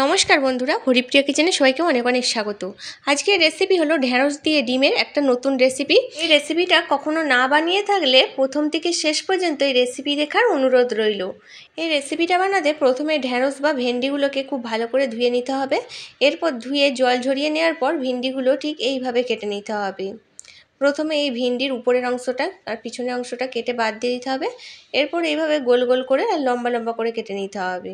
নমস্কার বন্ধুরা হরিপ্রিয়া কিচেনে সবাইকে অনেক অনেক স্বাগত আজকের রেসিপি হলো ঢেঁড়স দিয়ে ডিমের একটা নতুন রেসিপি এই রেসিপিটা কখনো না বানিয়ে থাকলে প্রথম থেকে শেষ পর্যন্ত এই রেসিপি দেখার অনুরোধ রইল এই রেসিপিটা বানাতে প্রথমে ঢেঁড়স বা ভেন্ডিগুলোকে খুব ভালো করে ধুয়ে নিতে হবে এরপর ধুয়ে জল ঝরিয়ে নেওয়ার পর ভেন্ডিগুলো ঠিক এইভাবে কেটে নিতে হবে প্রথমে এই ভিন্ডির উপরের অংশটা আর পিছনের অংশটা কেটে বাদ দিয়ে দিতে হবে এরপর এইভাবে গোল গোল করে আর লম্বা লম্বা করে কেটে নিতে হবে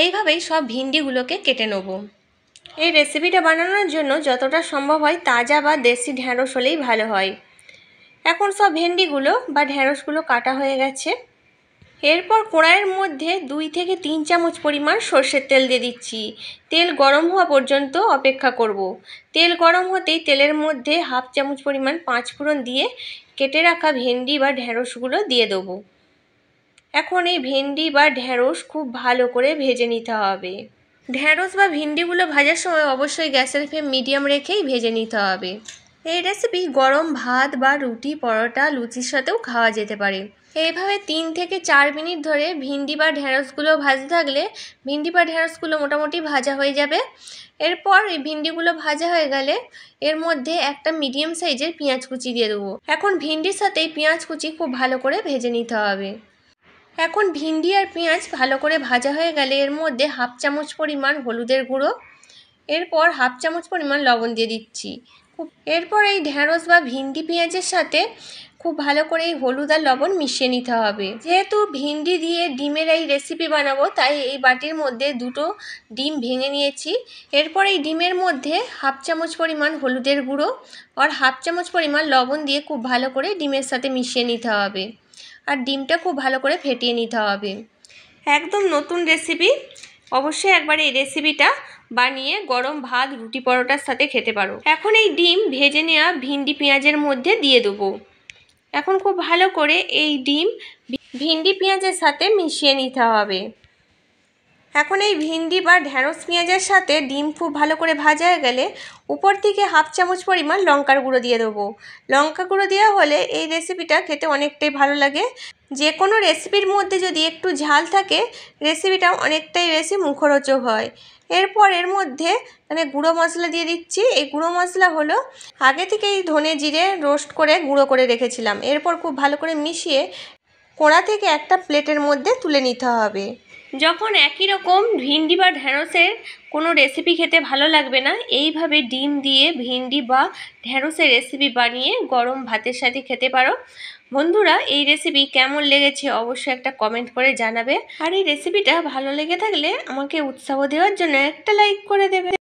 এইভাবেই সব ভিন্ডিগুলোকে কেটে নেব এই রেসিপিটা বানানোর জন্য যতটা সম্ভব হয় তাজা বা দেশি ঢ্যাঁড়স হলেই ভালো হয় এখন সব ভেন্ডিগুলো বা ঢ্যাঁড়সগুলো কাটা হয়ে গেছে এরপর কড়াইয়ের মধ্যে দুই থেকে তিন চামচ পরিমাণ সর্ষের তেল দিয়ে দিচ্ছি তেল গরম হওয়া পর্যন্ত অপেক্ষা করব। তেল গরম হতেই তেলের মধ্যে হাফ চামচ পরিমাণ পাঁচ ফোড়ন দিয়ে কেটে রাখা ভেন্ডি বা ঢ্যাঁড়সগুলো দিয়ে দেবো এখন এই ভেন্ডি বা ঢ্যাঁড়স খুব ভালো করে ভেজে নিতে হবে ঢ্যাঁড়স বা ভিন্ডিগুলো ভাজার সময় অবশ্যই গ্যাসের ফ্লেম মিডিয়াম রেখেই ভেজে নিতে হবে এই রেসিপি গরম ভাত বা রুটি পরোটা লুচির সাথেও খাওয়া যেতে পারে এইভাবে তিন থেকে চার মিনিট ধরে ভিন্ডি বা ঢ্যাঁড়সগুলো ভাজতে থাকলে ভিন্ডি বা ঢ্যাঁড়সগুলো মোটামুটি ভাজা হয়ে যাবে এরপর এই ভিন্ডিগুলো ভাজা হয়ে গেলে এর মধ্যে একটা মিডিয়াম সাইজের পেঁয়াজ কুচি দিয়ে দেবো এখন ভিন্ডির সাথে পেঁয়াজ কুচি খুব ভালো করে ভেজে নিতে হবে এখন ভিন্ডি আর পেঁয়াজ ভালো করে ভাজা হয়ে গেলে এর মধ্যে হাফ চামচ পরিমাণ হলুদের গুঁড়ো এরপর হাফ চামচ পরিমাণ লবণ দিয়ে দিচ্ছি এরপর এই ঢ্যাঁড়স বা ভিন্ডি পেঁয়াজের সাথে খুব ভালো করে এই হলুদ আর লবণ মিশিয়ে নিতে হবে যেহেতু ভিন্ডি দিয়ে ডিমের এই রেসিপি বানাবো তাই এই বাটির মধ্যে দুটো ডিম ভেঙে নিয়েছি এরপর এই ডিমের মধ্যে হাফ চামচ পরিমাণ হলুদের গুঁড়ো আর হাফ চামচ পরিমাণ লবণ দিয়ে খুব ভালো করে ডিমের সাথে মিশিয়ে নিতে হবে আর ডিমটা খুব ভালো করে ফেটিয়ে নিতে হবে একদম নতুন রেসিপি অবশ্যই একবার এই রেসিপিটা বানিয়ে গরম ভাত রুটি পরোটার সাথে খেতে পারো এখন এই ডিম ভেজে নেওয়া ভিন্ডি পেঁয়াজের মধ্যে দিয়ে দেবো এখন খুব ভালো করে এই ডিম ভিন্ডি পেঁয়াজের সাথে মিশিয়ে নিতে হবে এখন এই ভিন্ডি বা ঢ্যাঁড়স পেঁয়াজের সাথে ডিম খুব ভালো করে ভাজা হয়ে গেলে উপর থেকে হাফ চামচ পরিমাণ লঙ্কার গুঁড়ো দিয়ে দেবো লঙ্কা গুঁড়ো দেওয়া হলে এই রেসিপিটা খেতে অনেকটাই ভালো লাগে যে কোনো রেসিপির মধ্যে যদি একটু ঝাল থাকে রেসিপিটা অনেকটাই বেশি মুখরোচক হয় এরপর এর মধ্যে মানে গুঁড়ো মশলা দিয়ে দিচ্ছি এই গুঁড়ো মশলা হলো আগে থেকেই ধনে জিরে রোস্ট করে গুঁড়ো করে রেখেছিলাম এরপর খুব ভালো করে মিশিয়ে কোড়া থেকে একটা প্লেটের মধ্যে তুলে নিতে হবে যখন একই রকম ভিন্ডি বা ঢ্যাঁড়সের কোনো রেসিপি খেতে ভালো লাগবে না এইভাবে ডিম দিয়ে ভিন্ডি বা ঢ্যাঁড়সের রেসিপি বানিয়ে গরম ভাতের সাথে খেতে পারো বন্ধুরা এই রেসিপি কেমন লেগেছে অবশ্যই একটা কমেন্ট করে জানাবে আর এই রেসিপিটা ভালো লেগে থাকলে আমাকে উৎসাহ দেওয়ার জন্য একটা লাইক করে দেবে